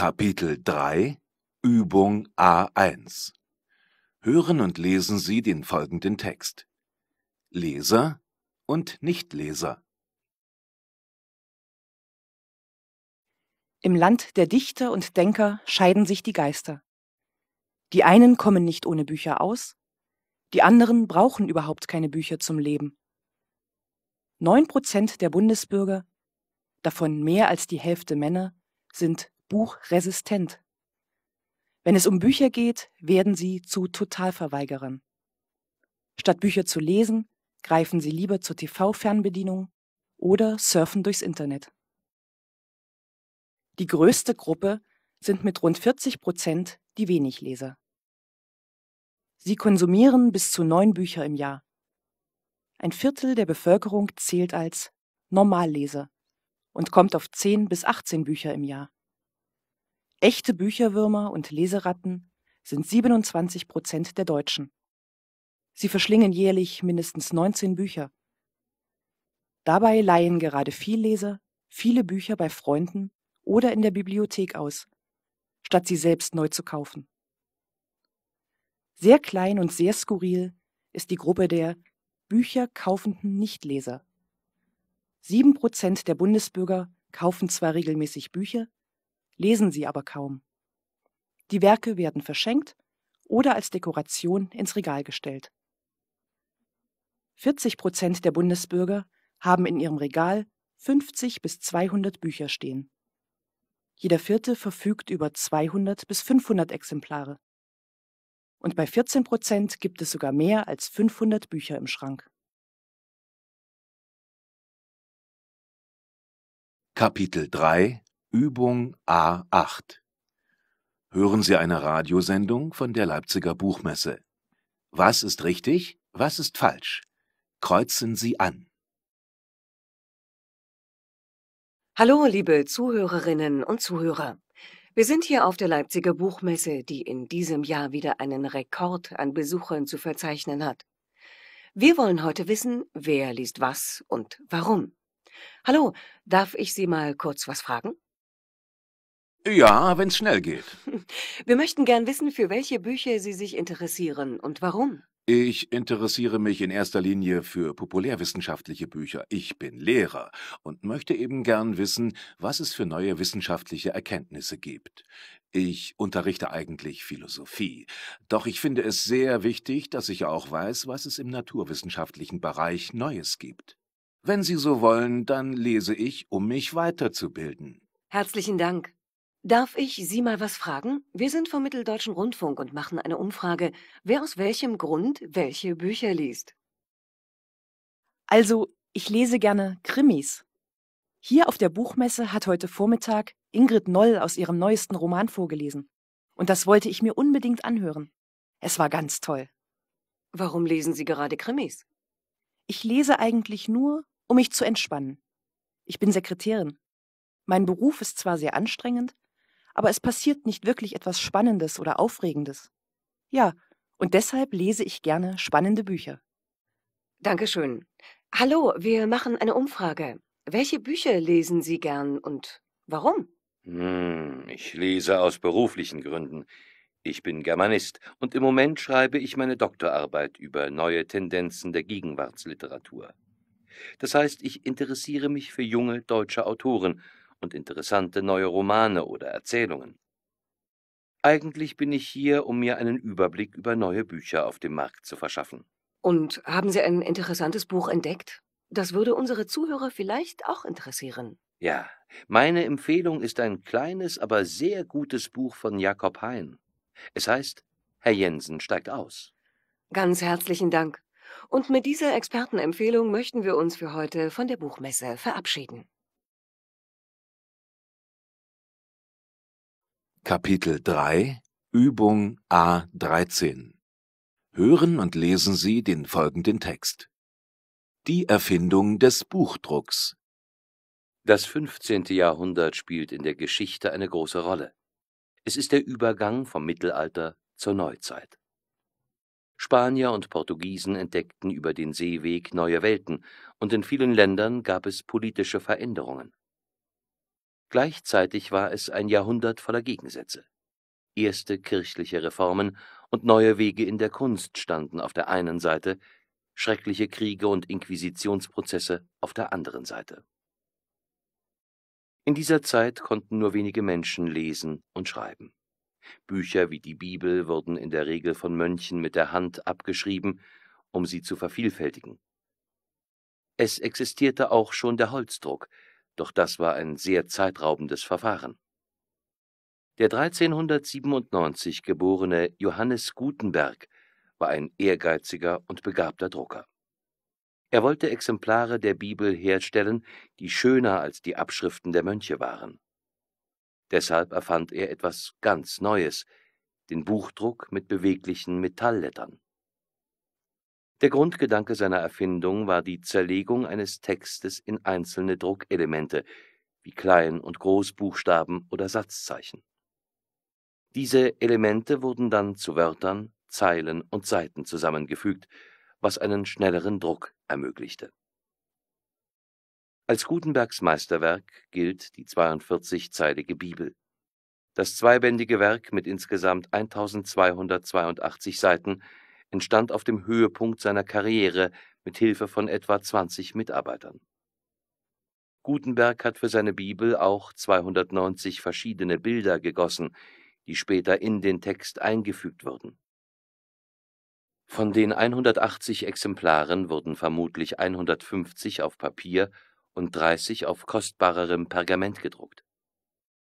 Kapitel 3 Übung A1 Hören und lesen Sie den folgenden Text. Leser und Nichtleser. Im Land der Dichter und Denker scheiden sich die Geister. Die einen kommen nicht ohne Bücher aus, die anderen brauchen überhaupt keine Bücher zum Leben. Neun Prozent der Bundesbürger, davon mehr als die Hälfte Männer, sind buchresistent. Wenn es um Bücher geht, werden sie zu Totalverweigerern. Statt Bücher zu lesen, greifen sie lieber zur TV-Fernbedienung oder surfen durchs Internet. Die größte Gruppe sind mit rund 40 Prozent die Wenigleser. Sie konsumieren bis zu neun Bücher im Jahr. Ein Viertel der Bevölkerung zählt als Normalleser und kommt auf 10 bis 18 Bücher im Jahr. Echte Bücherwürmer und Leseratten sind 27 Prozent der Deutschen. Sie verschlingen jährlich mindestens 19 Bücher. Dabei leihen gerade viel Leser viele Bücher bei Freunden oder in der Bibliothek aus, statt sie selbst neu zu kaufen. Sehr klein und sehr skurril ist die Gruppe der Bücher kaufenden Nichtleser. Sieben Prozent der Bundesbürger kaufen zwar regelmäßig Bücher, lesen sie aber kaum. Die Werke werden verschenkt oder als Dekoration ins Regal gestellt. 40 Prozent der Bundesbürger haben in ihrem Regal 50 bis 200 Bücher stehen. Jeder vierte verfügt über 200 bis 500 Exemplare. Und bei 14 Prozent gibt es sogar mehr als 500 Bücher im Schrank. Kapitel 3 Übung A8. Hören Sie eine Radiosendung von der Leipziger Buchmesse. Was ist richtig, was ist falsch? Kreuzen Sie an. Hallo, liebe Zuhörerinnen und Zuhörer. Wir sind hier auf der Leipziger Buchmesse, die in diesem Jahr wieder einen Rekord an Besuchern zu verzeichnen hat. Wir wollen heute wissen, wer liest was und warum. Hallo, darf ich Sie mal kurz was fragen? Ja, wenn's schnell geht. Wir möchten gern wissen, für welche Bücher Sie sich interessieren und warum. Ich interessiere mich in erster Linie für populärwissenschaftliche Bücher. Ich bin Lehrer und möchte eben gern wissen, was es für neue wissenschaftliche Erkenntnisse gibt. Ich unterrichte eigentlich Philosophie, doch ich finde es sehr wichtig, dass ich auch weiß, was es im naturwissenschaftlichen Bereich Neues gibt. Wenn Sie so wollen, dann lese ich, um mich weiterzubilden. Herzlichen Dank. Darf ich Sie mal was fragen? Wir sind vom Mitteldeutschen Rundfunk und machen eine Umfrage, wer aus welchem Grund welche Bücher liest. Also, ich lese gerne Krimis. Hier auf der Buchmesse hat heute Vormittag Ingrid Noll aus ihrem neuesten Roman vorgelesen. Und das wollte ich mir unbedingt anhören. Es war ganz toll. Warum lesen Sie gerade Krimis? Ich lese eigentlich nur, um mich zu entspannen. Ich bin Sekretärin. Mein Beruf ist zwar sehr anstrengend, aber es passiert nicht wirklich etwas Spannendes oder Aufregendes. Ja, und deshalb lese ich gerne spannende Bücher. Dankeschön. Hallo, wir machen eine Umfrage. Welche Bücher lesen Sie gern und warum? Hm, ich lese aus beruflichen Gründen. Ich bin Germanist und im Moment schreibe ich meine Doktorarbeit über neue Tendenzen der Gegenwartsliteratur. Das heißt, ich interessiere mich für junge deutsche Autoren und interessante neue Romane oder Erzählungen. Eigentlich bin ich hier, um mir einen Überblick über neue Bücher auf dem Markt zu verschaffen. Und haben Sie ein interessantes Buch entdeckt? Das würde unsere Zuhörer vielleicht auch interessieren. Ja, meine Empfehlung ist ein kleines, aber sehr gutes Buch von Jakob Hein. Es heißt Herr Jensen steigt aus. Ganz herzlichen Dank. Und mit dieser Expertenempfehlung möchten wir uns für heute von der Buchmesse verabschieden. Kapitel 3 Übung A13 Hören und lesen Sie den folgenden Text. Die Erfindung des Buchdrucks. Das 15. Jahrhundert spielt in der Geschichte eine große Rolle. Es ist der Übergang vom Mittelalter zur Neuzeit. Spanier und Portugiesen entdeckten über den Seeweg neue Welten, und in vielen Ländern gab es politische Veränderungen. Gleichzeitig war es ein Jahrhundert voller Gegensätze. Erste kirchliche Reformen und neue Wege in der Kunst standen auf der einen Seite, schreckliche Kriege und Inquisitionsprozesse auf der anderen Seite. In dieser Zeit konnten nur wenige Menschen lesen und schreiben. Bücher wie die Bibel wurden in der Regel von Mönchen mit der Hand abgeschrieben, um sie zu vervielfältigen. Es existierte auch schon der Holzdruck, doch das war ein sehr zeitraubendes Verfahren. Der 1397 geborene Johannes Gutenberg war ein ehrgeiziger und begabter Drucker. Er wollte Exemplare der Bibel herstellen, die schöner als die Abschriften der Mönche waren. Deshalb erfand er etwas ganz Neues, den Buchdruck mit beweglichen Metalllettern. Der Grundgedanke seiner Erfindung war die Zerlegung eines Textes in einzelne Druckelemente wie Klein und Großbuchstaben oder Satzzeichen. Diese Elemente wurden dann zu Wörtern, Zeilen und Seiten zusammengefügt, was einen schnelleren Druck ermöglichte. Als Gutenbergs Meisterwerk gilt die 42-zeilige Bibel. Das zweibändige Werk mit insgesamt 1282 Seiten entstand auf dem Höhepunkt seiner Karriere mit Hilfe von etwa 20 Mitarbeitern. Gutenberg hat für seine Bibel auch 290 verschiedene Bilder gegossen, die später in den Text eingefügt wurden. Von den 180 Exemplaren wurden vermutlich 150 auf Papier und 30 auf kostbarerem Pergament gedruckt.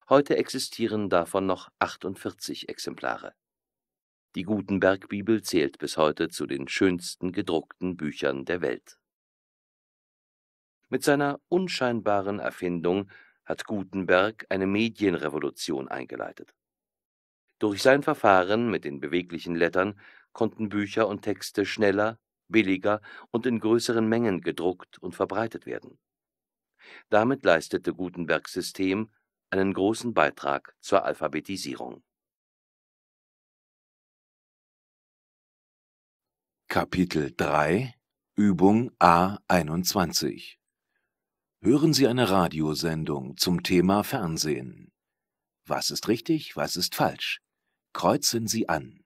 Heute existieren davon noch 48 Exemplare. Die Gutenberg-Bibel zählt bis heute zu den schönsten gedruckten Büchern der Welt. Mit seiner unscheinbaren Erfindung hat Gutenberg eine Medienrevolution eingeleitet. Durch sein Verfahren mit den beweglichen Lettern konnten Bücher und Texte schneller, billiger und in größeren Mengen gedruckt und verbreitet werden. Damit leistete Gutenbergs System einen großen Beitrag zur Alphabetisierung. Kapitel 3 Übung A21 Hören Sie eine Radiosendung zum Thema Fernsehen. Was ist richtig, was ist falsch? Kreuzen Sie an.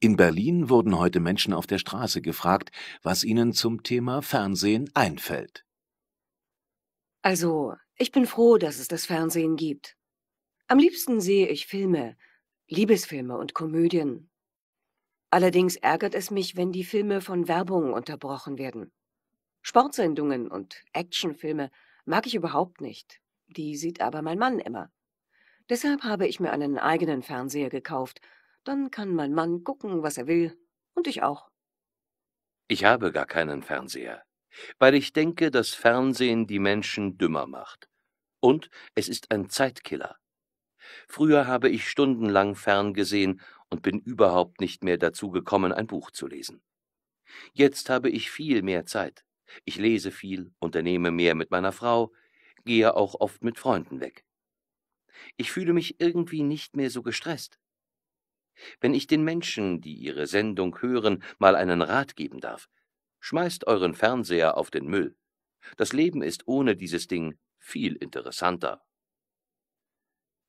In Berlin wurden heute Menschen auf der Straße gefragt, was ihnen zum Thema Fernsehen einfällt. Also, ich bin froh, dass es das Fernsehen gibt. Am liebsten sehe ich Filme, Liebesfilme und Komödien, Allerdings ärgert es mich, wenn die Filme von Werbung unterbrochen werden. Sportsendungen und Actionfilme mag ich überhaupt nicht. Die sieht aber mein Mann immer. Deshalb habe ich mir einen eigenen Fernseher gekauft. Dann kann mein Mann gucken, was er will. Und ich auch. Ich habe gar keinen Fernseher, weil ich denke, dass Fernsehen die Menschen dümmer macht. Und es ist ein Zeitkiller. Früher habe ich stundenlang ferngesehen und bin überhaupt nicht mehr dazu gekommen, ein Buch zu lesen. Jetzt habe ich viel mehr Zeit. Ich lese viel, unternehme mehr mit meiner Frau, gehe auch oft mit Freunden weg. Ich fühle mich irgendwie nicht mehr so gestresst. Wenn ich den Menschen, die Ihre Sendung hören, mal einen Rat geben darf, schmeißt euren Fernseher auf den Müll. Das Leben ist ohne dieses Ding viel interessanter.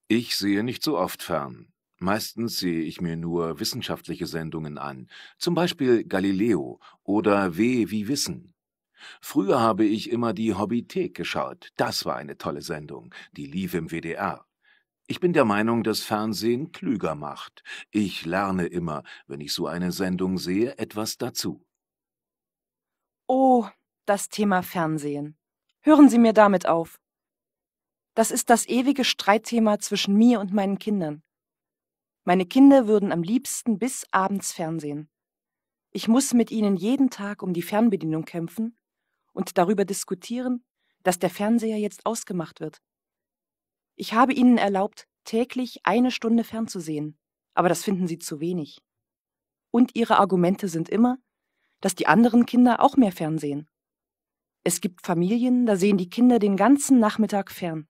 Ich sehe nicht so oft fern. Meistens sehe ich mir nur wissenschaftliche Sendungen an, zum Beispiel Galileo oder W wie Wissen. Früher habe ich immer die Hobbythek geschaut. Das war eine tolle Sendung. Die lief im WDR. Ich bin der Meinung, dass Fernsehen klüger macht. Ich lerne immer, wenn ich so eine Sendung sehe, etwas dazu. Oh, das Thema Fernsehen. Hören Sie mir damit auf. Das ist das ewige Streitthema zwischen mir und meinen Kindern. Meine Kinder würden am liebsten bis abends Fernsehen. Ich muss mit ihnen jeden Tag um die Fernbedienung kämpfen und darüber diskutieren, dass der Fernseher jetzt ausgemacht wird. Ich habe ihnen erlaubt, täglich eine Stunde fernzusehen, aber das finden sie zu wenig. Und ihre Argumente sind immer, dass die anderen Kinder auch mehr fernsehen. Es gibt Familien, da sehen die Kinder den ganzen Nachmittag fern.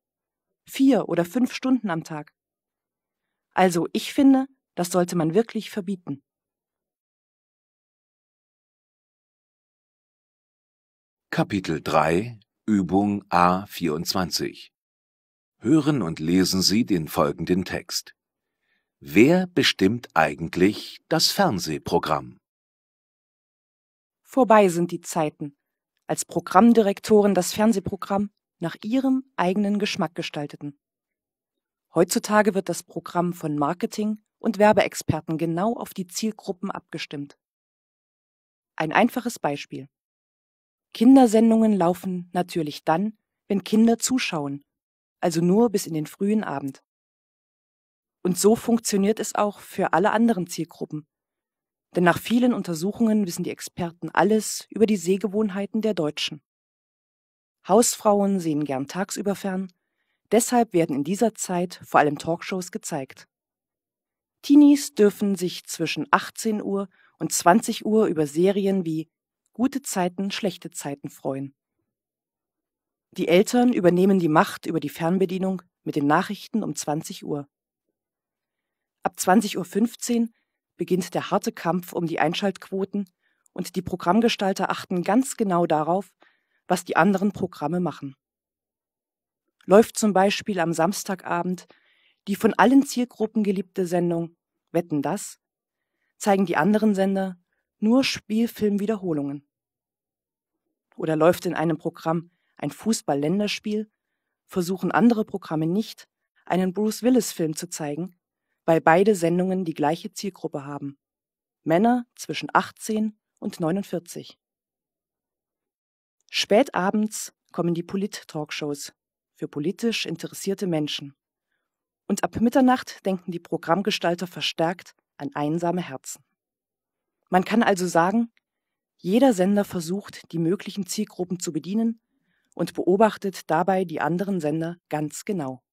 Vier oder fünf Stunden am Tag. Also ich finde, das sollte man wirklich verbieten. Kapitel 3 Übung A24 Hören und lesen Sie den folgenden Text. Wer bestimmt eigentlich das Fernsehprogramm? Vorbei sind die Zeiten, als Programmdirektoren das Fernsehprogramm nach ihrem eigenen Geschmack gestalteten. Heutzutage wird das Programm von Marketing- und Werbeexperten genau auf die Zielgruppen abgestimmt. Ein einfaches Beispiel. Kindersendungen laufen natürlich dann, wenn Kinder zuschauen, also nur bis in den frühen Abend. Und so funktioniert es auch für alle anderen Zielgruppen. Denn nach vielen Untersuchungen wissen die Experten alles über die Sehgewohnheiten der Deutschen. Hausfrauen sehen gern tagsüber fern, Deshalb werden in dieser Zeit vor allem Talkshows gezeigt. Teenies dürfen sich zwischen 18 Uhr und 20 Uhr über Serien wie Gute Zeiten, schlechte Zeiten freuen. Die Eltern übernehmen die Macht über die Fernbedienung mit den Nachrichten um 20 Uhr. Ab 20.15 Uhr beginnt der harte Kampf um die Einschaltquoten und die Programmgestalter achten ganz genau darauf, was die anderen Programme machen läuft zum Beispiel am Samstagabend die von allen Zielgruppen geliebte Sendung Wetten das, zeigen die anderen Sender nur Spielfilmwiederholungen. Oder läuft in einem Programm ein Fußball-Länderspiel, versuchen andere Programme nicht, einen Bruce Willis-Film zu zeigen, weil beide Sendungen die gleiche Zielgruppe haben. Männer zwischen 18 und 49. Spätabends kommen die Polit-Talkshows, für politisch interessierte Menschen. Und ab Mitternacht denken die Programmgestalter verstärkt an einsame Herzen. Man kann also sagen, jeder Sender versucht, die möglichen Zielgruppen zu bedienen und beobachtet dabei die anderen Sender ganz genau.